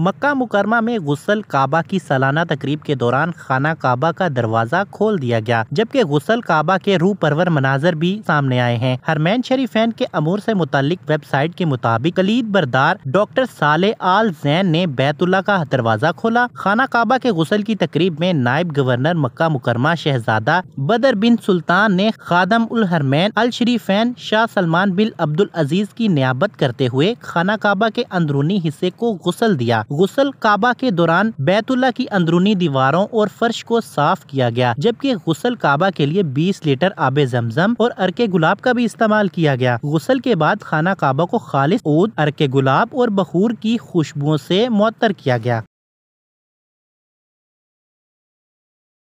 मक्का मुकरमा में गुसल काबा की सालाना तकरीब के दौरान खाना काबा का दरवाजा खोल दिया गया जबकि गुसल काबा के रू परवर मनाजर भी सामने आए हैं हरमैन शरीफैन के अमूर से मुतालिक वेबसाइट के मुताबिक कलीद बरदार डॉक्टर साले आल जैन ने बैतुल्ला का दरवाजा खोला खाना काबा के गुसल की तकरीब में नायब गवर्नर मक्का मुकरमा शहजादा बदर बिन सुल्तान ने खादम उल हरमैन अल शरीफैन शाह सलमान बिन अब्दुल अजीज की नियाबत करते हुए खाना काबा के अंदरूनी हिस्से को गुसल दिया गुसल काबा के दौरान बैतुल्ला की अंदरूनी दीवारों और फर्श को साफ किया गया जबकि गुसल काबा के लिए बीस लीटर आब जमजम और अरके गुलाब का भी इस्तेमाल किया गया गुसल के बाद खाना काबा को खालिश ऊद अरके गुलाब और बखूर की खुशबुओं ऐसी मुत्तर किया गया